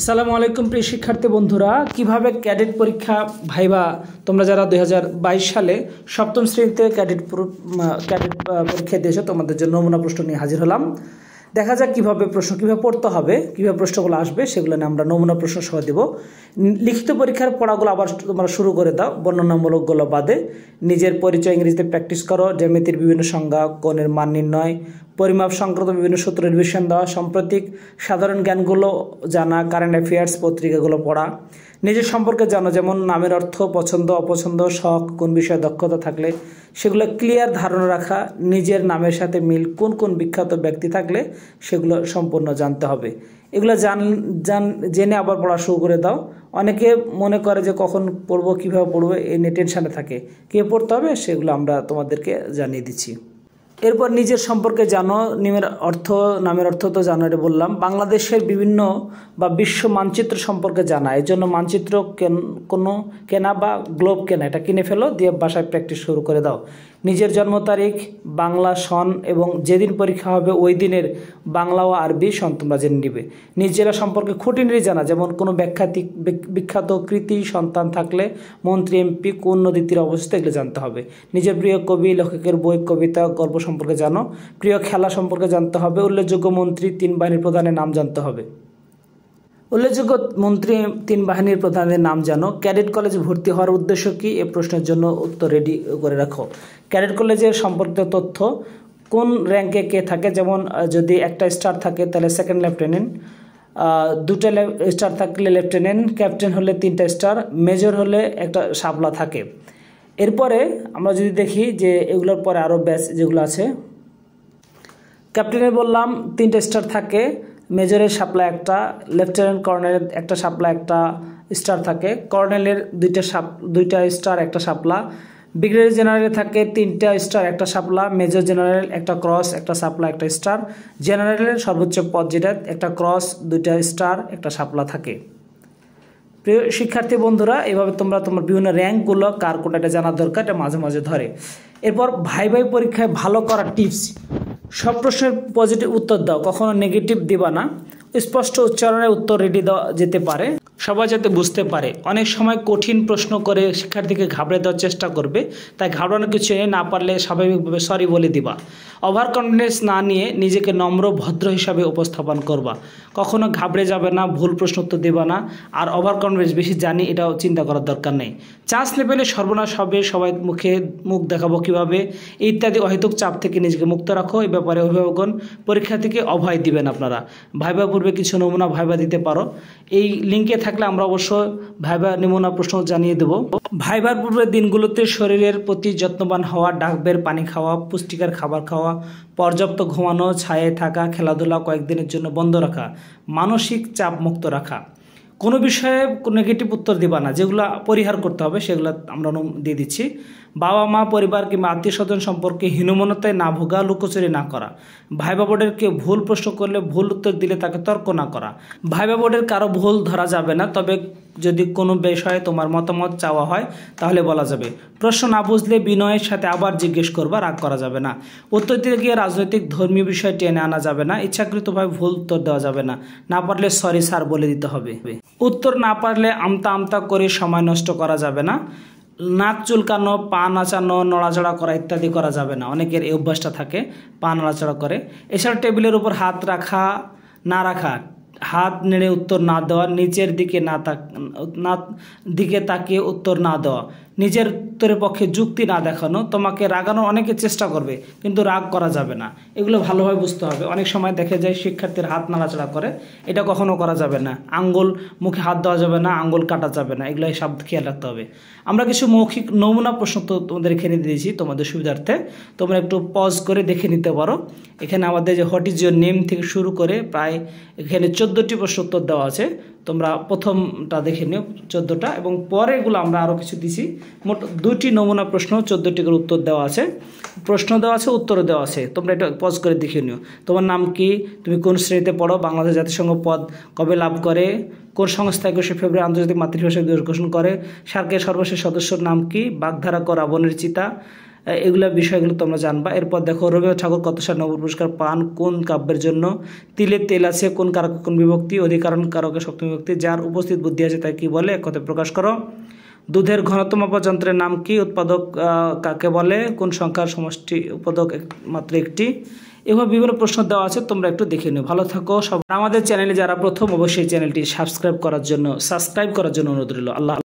আসসালামু আলাইকুম প্রিয় শিক্ষার্থী বন্ধুরা কিভাবে ক্যাডেট পরীক্ষা ভাইবা তোমরা যারা দুই সালে সপ্তম শ্রেণীতে ক্যাডেট ক্যাডেট পরীক্ষা দিয়েছো তোমাদের জন্য নমুনা প্রশ্ন নিয়ে হাজির হলাম দেখা যাক কীভাবে প্রশ্ন কীভাবে পড়তে হবে কীভাবে প্রশ্নগুলো আসবে সেগুলো নিয়ে আমরা নমুনা প্রশ্ন সহ দেব লিখিত পরীক্ষার পড়াগুলো আবার তোমরা শুরু করে দাও বর্ণনামূলকগুলো বাদে নিজের পরিচয় ইংরেজিতে প্র্যাকটিস করো জ্যামিতির বিভিন্ন সংজ্ঞা কোণের মান নির্ণয় পরিমাপ সংক্রান্ত বিভিন্ন সূত্রের রিভিশন দেওয়া সাম্প্রতিক সাধারণ জ্ঞানগুলো জানা কারেন্ট অ্যাফেয়ার্স পত্রিকাগুলো পড়া নিজের সম্পর্কে জানো যেমন নামের অর্থ পছন্দ অপছন্দ শখ কোন বিষয়ে দক্ষতা থাকলে সেগুলো ক্লিয়ার ধারণা রাখা নিজের নামের সাথে মিল কোন কোন বিখ্যাত ব্যক্তি থাকলে সেগুলো সম্পূর্ণ জানতে হবে এগুলো জান জান জেনে আবার পড়া শুরু করে দাও অনেকে মনে করে যে কখন পড়বো কীভাবে পড়বো এই নিয়ে টেনশানে থাকে কে পড়তে হবে সেগুলো আমরা তোমাদেরকে জানিয়ে দিচ্ছি এরপর নিজের সম্পর্কে জানো নিমের অর্থ নামের অর্থ তো জানো এটা বললাম বাংলাদেশের বিভিন্ন বা বিশ্ব মানচিত্র সম্পর্কে জানা এর জন্য মানচিত্র কেন কোনো কেনা বা গ্লোব কেনা এটা কিনে ফেলো দিয়ে বাসায় প্র্যাকটিস শুরু করে দাও নিজের জন্ম তারিখ বাংলা সন এবং যেদিন পরীক্ষা হবে ওই দিনের বাংলা ও আরবি সন তোমরা জেনে নিবে নিজ জেলা সম্পর্কে খুঁটিনাটি জানা যেমন কোনো ব্যাখ্যাতিক বিখ্যাত কৃতি সন্তান থাকলে মন্ত্রী এমপি কোন নদীতির অবস্থা এগুলো জানতে হবে নিজের প্রিয় কবি লেখকের বই কবিতা গল্প সম্পর্কে জানো প্রিয় খেলা সম্পর্কে জানতে হবে উল্লেখযোগ্য মন্ত্রী তিন বাহিনীর প্রধানের নাম জানতে হবে উল্লেখযোগ্য মন্ত্রী তিন বাহিনীর প্রধানের নাম জানো ক্যাডেট কলেজে ভর্তি হওয়ার উদ্দেশ্য কি এ প্রশ্নের জন্য উত্তর রেডি করে রাখো ক্যাডেট কলেজের সম্পর্কিত তথ্য কোন র্যাঙ্কে কে থাকে যেমন যদি একটা স্টার থাকে তাহলে সেকেন্ড লেফটেন্যান্ট দুটো স্টার থাকলে লেফটেন্যান্ট ক্যাপ্টেন হলে তিনটা স্টার মেজর হলে একটা সাবলা থাকে এরপরে আমরা যদি দেখি যে এগুলোর পরে আরও ব্যাচ যেগুলো আছে ক্যাপ্টেনের বললাম তিনটা স্টার থাকে মেজরের সাপ্লাই একটা লেফটেন্যান্ট কর্নেলের একটা সাপ্লাই একটা স্টার থাকে কর্নেলের দুইটা সাপ দুইটা স্টার একটা সাপ্লা ব্রিগেডিয়ার জেনারেলে থাকে তিনটা স্টার একটা সাপ্লা মেজর জেনারেল একটা ক্রস একটা সাপ্লা একটা স্টার জেনারেলের সর্বোচ্চ পদ যেটা একটা ক্রস দুইটা স্টার একটা সাপ্লা থাকে প্রিয় শিক্ষার্থী বন্ধুরা এভাবে তোমরা তোমার বিভিন্ন র্যাঙ্কগুলো কার কোটা এটা জানার দরকার এটা মাঝে মাঝে ধরে এরপর ভাই ভাই পরীক্ষায় ভালো করার টিপস সব প্রশ্নের পজিটিভ উত্তর দাও কখনো নেগেটিভ দিবা না স্পষ্ট উচ্চারণের উত্তর রেডি দেওয়া যেতে পারে সবাই যাতে বুঝতে পারে অনেক সময় কঠিন প্রশ্ন করে শিক্ষার্থীকে ঘাবড়ে দেওয়ার চেষ্টা করবে তাই ঘাবড়ানো কিছু নিয়ে না পারলে স্বাভাবিকভাবে সরি বলে দিবা ওভার কনফিডেন্স না নিয়ে নিজেকে নম্র ভদ্র হিসাবে উপস্থাপন করবা কখনো ঘাবড়ে যাবে না ভুল প্রশ্ন উত্তর দেবা না আর ওভার কনফিডেন্স বেশি জানি এটাও চিন্তা করার দরকার নেই চান্স লেভেলে সর্বনাশ হবে সবাই মুখে মুখ দেখাবো কীভাবে ইত্যাদি অহেতুক চাপ থেকে নিজেকে মুক্ত রাখো এ ব্যাপারে অভিভাবকগণ পরীক্ষা থেকে অভয় দিবেন আপনারা ভাইবা পূর্বে কিছু নমুনা ভাইবা দিতে পারো এই লিঙ্কে থাকলে আমরা অবশ্য ভাইবার নিমোনা প্রশ্ন জানিয়ে দেব ভাইবার পূর্বের দিনগুলোতে শরীরের প্রতি যত্নবান হওয়া ডাকবের পানি খাওয়া পুষ্টিকর খাবার খাওয়া পর্যাপ্ত ঘুমানো ছায়ে থাকা খেলাধুলা কয়েকদিনের জন্য বন্ধ রাখা মানসিক চাপ মুক্ত রাখা কোনো বিষয়ে নেগেটিভ উত্তর দিবা না যেগুলো পরিহার করতে হবে সেগুলো আমরা দিয়ে দিচ্ছি বাবা মা পরিবার কিংবা আত্মীয় স্বজন সম্পর্কে হীনমনতায় না ভোগা লুকোচুরি না করা ভাই বোর্ডেরকে ভুল প্রশ্ন করলে ভুল উত্তর দিলে তাকে তর্ক না করা ভাই বোর্ডের কারো ভুল ধরা যাবে না তবে যদি কোনো বিষয়ে তোমার মতামত চাওয়া হয় তাহলে বলা যাবে প্রশ্ন না বুঝলে বিনয়ের সাথে আবার জিজ্ঞেস করবা রাগ করা যাবে না উত্তর দিতে গিয়ে রাজনৈতিক ধর্মীয় বিষয় টেনে আনা যাবে না ইচ্ছাকৃতভাবে ভুল উত্তর দেওয়া যাবে না না পারলে সরি স্যার বলে দিতে হবে উত্তর না পারলে আমতা আমতা করে সময় নষ্ট করা যাবে না নাক চুলকানো পা নাচানো নড়াচড়া করা ইত্যাদি করা যাবে না অনেকের এই অভ্যাসটা থাকে পা নড়াচড়া করে এছাড়া টেবিলের উপর হাত রাখা না রাখা হাত নেড়ে উত্তর না দেওয়া নিচের দিকে না তাক না দিকে তাকিয়ে উত্তর না দেওয়া নিজের তোর পক্ষে যুক্তি না দেখানো তোমাকে রাগানোর অনেকে চেষ্টা করবে কিন্তু রাগ করা যাবে না এগুলো ভালোভাবে বুঝতে হবে অনেক সময় দেখা যায় শিক্ষার্থীর হাত নাড়াচাড়া করে এটা কখনো করা যাবে না আঙ্গুল মুখে হাত দেওয়া যাবে না আঙ্গুল কাটা যাবে না এগুলো সব খেয়াল রাখতে হবে আমরা কিছু মৌখিক নমুনা প্রশ্ন তো তোমাদের এখানে দিয়েছি তোমাদের সুবিধার্থে তোমরা একটু পজ করে দেখে নিতে পারো এখানে আমাদের যে হোয়াট ইজ ইয়োর নেম থেকে শুরু করে প্রায় এখানে চোদ্দোটি প্রশ্ন উত্তর দেওয়া আছে তোমরা প্রথমটা দেখে নিও চোদ্দোটা এবং পরেগুলো আমরা আরও কিছু দিছি মোট দুটি নমুনা প্রশ্ন চোদ্দোটি করে উত্তর দেওয়া আছে প্রশ্ন দেওয়া আছে উত্তর দেওয়া আছে তোমরা এটা পজ করে দেখে নিও তোমার নাম কি তুমি কোন শ্রেণীতে পড়ো বাংলাদেশ জাতিসংঘ পদ কবে লাভ করে কোন সংস্থা একুশে ফেব্রুয়ারি আন্তর্জাতিক মাতৃভাষা দিবস ঘোষণা করে সার্কের সর্বশেষ সদস্যর নাম কি বাগধারা কর আবনের চিতা এগুলো বিষয়গুলো তোমরা জানবা এরপর দেখো রবীন্দ্রনাথ ঠাকুর কত সাল নোবেল পুরস্কার পান কোন কাব্যের জন্য তিলে তেল আছে কোন কারক কোন বিভক্তি অধিকারণ কারকের সপ্তম বিভক্তি যার উপস্থিত বুদ্ধি আছে তাই কি বলে এক কথায় প্রকাশ করো দুধের ঘনত্ব যন্ত্রের নাম কি উৎপাদক কাকে বলে কোন সংখ্যার সমষ্টি উৎপাদক মাত্র একটি এভাবে বিভিন্ন প্রশ্ন দেওয়া আছে তোমরা একটু দেখে নিও ভালো থাকো সব আমাদের চ্যানেলে যারা প্রথম অবশ্যই চ্যানেলটি সাবস্ক্রাইব করার জন্য সাবস্ক্রাইব করার জন্য অনুরোধ রইল আল্লাহ